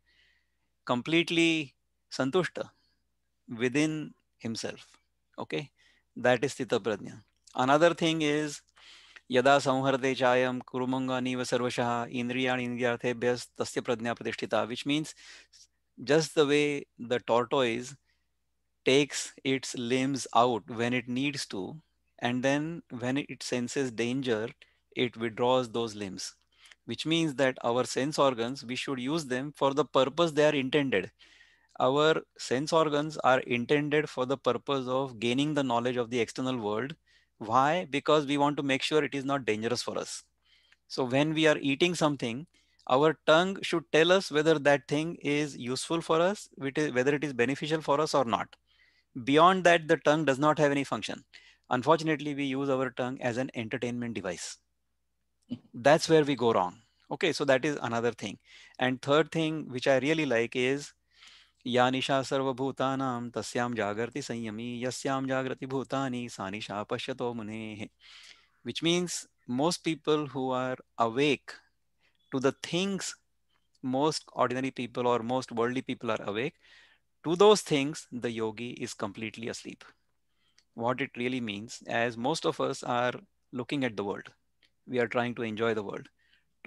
completely santushta within himself. Okay, that is Sthita pradnya. Another thing is यदा संहर्ते chime कुरुमंगानीव सर्वशः indriyan indriyarthebhyas tasya prajna pratishtita which means just the way the tortoise takes its limbs out when it needs to and then when it senses danger it withdraws those limbs which means that our sense organs we should use them for the purpose they are intended our sense organs are intended for the purpose of gaining the knowledge of the external world why? Because we want to make sure it is not dangerous for us. So when we are eating something, our tongue should tell us whether that thing is useful for us, whether it is beneficial for us or not. Beyond that, the tongue does not have any function. Unfortunately, we use our tongue as an entertainment device. That's where we go wrong. Okay, so that is another thing. And third thing, which I really like, is या निशा सर्वभूतानां तस्यां जागृति संयमी यस्यां जागृति भूतानि सा निशा पश्यतो मुनेः which means most people who are awake to the things most ordinary people or most worldly people are awake to those things the yogi is completely asleep what it really means as most of us are looking at the world we are trying to enjoy the world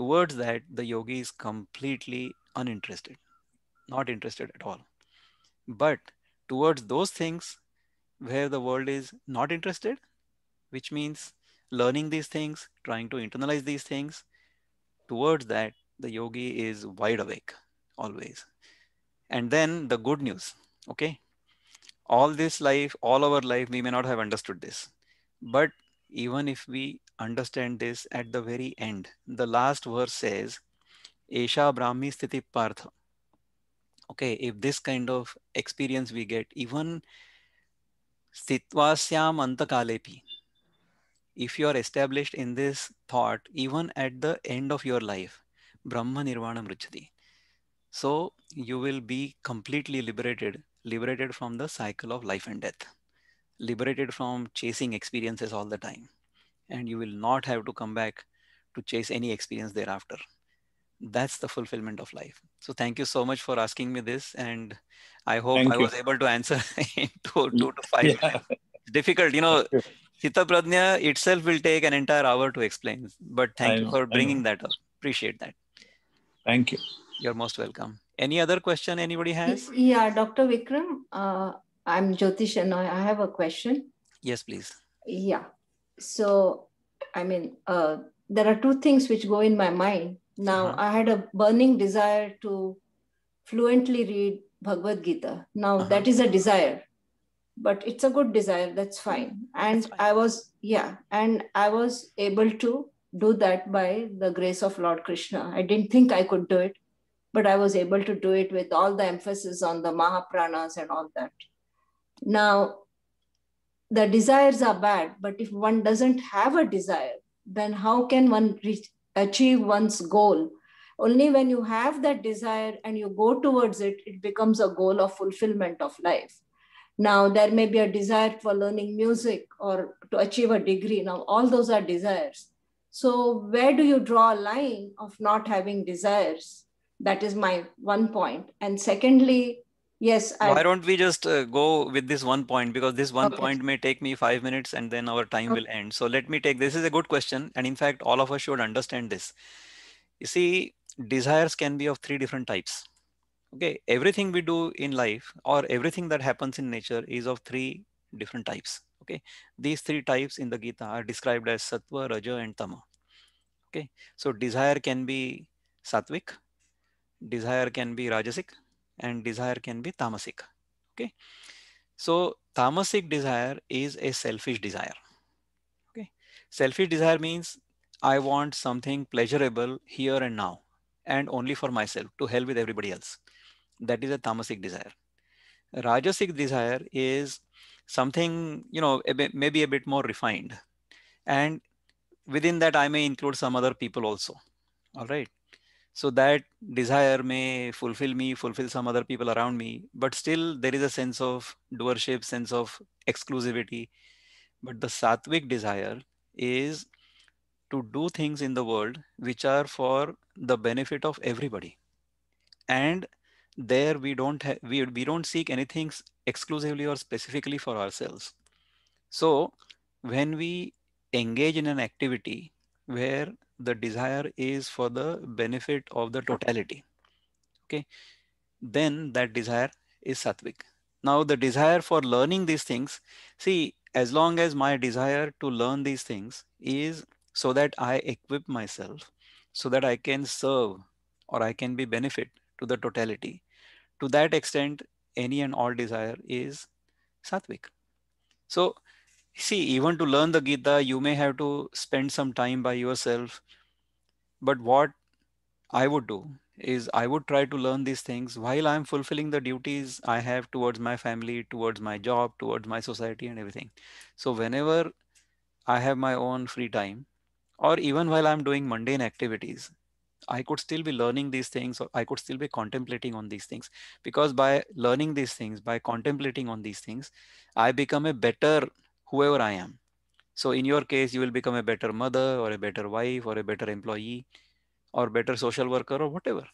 towards that the yogi is completely uninterested not interested at all but towards those things where the world is not interested, which means learning these things, trying to internalize these things, towards that, the yogi is wide awake always. And then the good news, okay? All this life, all our life, we may not have understood this. But even if we understand this at the very end, the last verse says, Esha Brahmi Sthiti Partha okay if this kind of experience we get even stitvasyam antakalepi if you are established in this thought even at the end of your life brahma nirvana mrichati so you will be completely liberated liberated from the cycle of life and death liberated from chasing experiences all the time and you will not have to come back to chase any experience thereafter that's the fulfillment of life so thank you so much for asking me this and i hope thank i you. was able to answer in two, two to five yeah. difficult you know Sita Pradnya itself will take an entire hour to explain but thank I you know, for bringing that up appreciate that thank you you're most welcome any other question anybody has yeah dr vikram uh, i'm jyotish and i have a question yes please yeah so i mean uh, there are two things which go in my mind now, uh-huh. I had a burning desire to fluently read Bhagavad Gita. Now, uh-huh. that is a desire, but it's a good desire. That's fine. And that's fine. I was, yeah, and I was able to do that by the grace of Lord Krishna. I didn't think I could do it, but I was able to do it with all the emphasis on the Mahapranas and all that. Now, the desires are bad, but if one doesn't have a desire, then how can one reach, achieve one's goal only when you have that desire and you go towards it it becomes a goal of fulfillment of life now there may be a desire for learning music or to achieve a degree now all those are desires so where do you draw a line of not having desires that is my one point and secondly Yes. I... Why don't we just uh, go with this one point because this one okay. point may take me five minutes and then our time okay. will end. So let me take this is a good question. And in fact, all of us should understand this. You see, desires can be of three different types. Okay. Everything we do in life or everything that happens in nature is of three different types. Okay. These three types in the Gita are described as sattva, raja, and tama. Okay. So desire can be sattvic, desire can be rajasic, and desire can be tamasic. Okay. So tamasic desire is a selfish desire. Okay. Selfish desire means I want something pleasurable here and now and only for myself to help with everybody else. That is a tamasic desire. Rajasic desire is something, you know, a bit, maybe a bit more refined. And within that, I may include some other people also. All right so that desire may fulfill me fulfill some other people around me but still there is a sense of doership sense of exclusivity but the sattvic desire is to do things in the world which are for the benefit of everybody and there we don't have we, we don't seek anything exclusively or specifically for ourselves so when we engage in an activity where the desire is for the benefit of the totality okay then that desire is sattvic now the desire for learning these things see as long as my desire to learn these things is so that i equip myself so that i can serve or i can be benefit to the totality to that extent any and all desire is sattvic so see even to learn the gita you may have to spend some time by yourself but what i would do is i would try to learn these things while i'm fulfilling the duties i have towards my family towards my job towards my society and everything so whenever i have my own free time or even while i'm doing mundane activities i could still be learning these things or i could still be contemplating on these things because by learning these things by contemplating on these things i become a better whoever I am. So in your case, you will become a better mother or a better wife or a better employee or better social worker or whatever.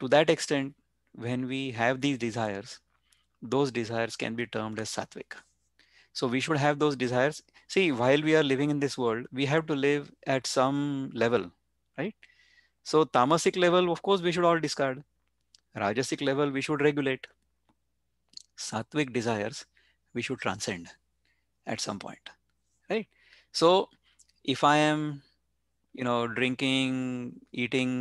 To that extent, when we have these desires, those desires can be termed as sattvic. So we should have those desires. See, while we are living in this world, we have to live at some level, right? So tamasic level, of course, we should all discard. Rajasic level, we should regulate. Sattvic desires, we should transcend at some point right so if i am you know drinking eating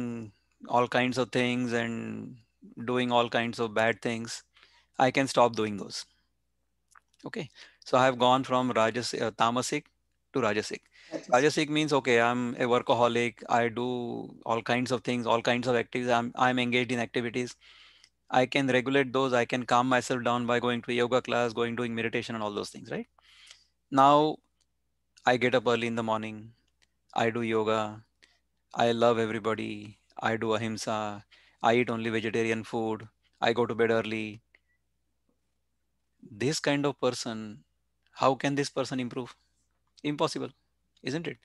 all kinds of things and doing all kinds of bad things i can stop doing those okay so i have gone from rajas uh, tamasic to rajasic rajasic means okay i'm a workaholic i do all kinds of things all kinds of activities i'm, I'm engaged in activities I can regulate those. I can calm myself down by going to a yoga class, going doing meditation and all those things, right? Now I get up early in the morning. I do yoga. I love everybody. I do ahimsa. I eat only vegetarian food. I go to bed early. This kind of person, how can this person improve? Impossible, isn't it?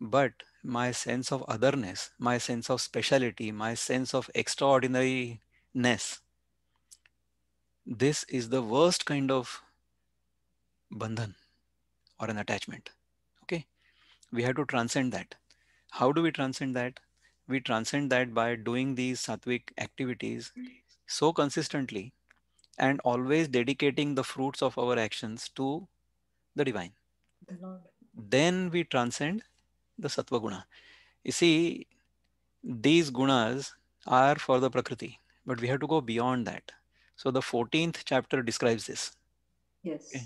But my sense of otherness, my sense of speciality, my sense of extraordinary ness. This is the worst kind of bandhan or an attachment. Okay. We have to transcend that. How do we transcend that? We transcend that by doing these sattvic activities so consistently and always dedicating the fruits of our actions to the divine. then we transcend the sattva guna. You see, these gunas are for the prakriti but we have to go beyond that. So the 14th chapter describes this. Yes. Okay.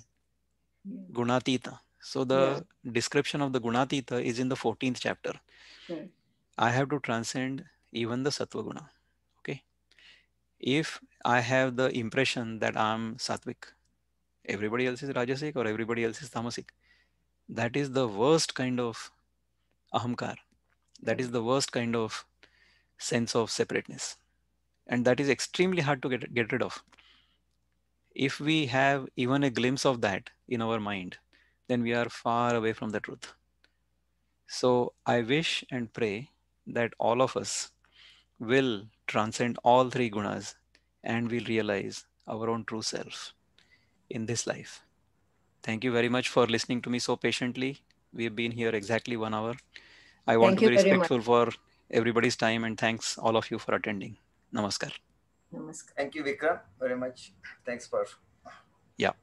Yeah. Gunatita. So the yeah. description of the Gunatita is in the 14th chapter. Yeah. I have to transcend even the Sattva Guna. Okay. If I have the impression that I'm Sattvic, everybody else is Rajasic or everybody else is Tamasic, that is the worst kind of ahamkar. That is the worst kind of sense of separateness. And that is extremely hard to get, get rid of. If we have even a glimpse of that in our mind, then we are far away from the truth. So I wish and pray that all of us will transcend all three gunas and will realize our own true self in this life. Thank you very much for listening to me so patiently. We've been here exactly one hour. I want Thank to be respectful for everybody's time and thanks all of you for attending. नमस्कार thank you Vikram very much thanks for या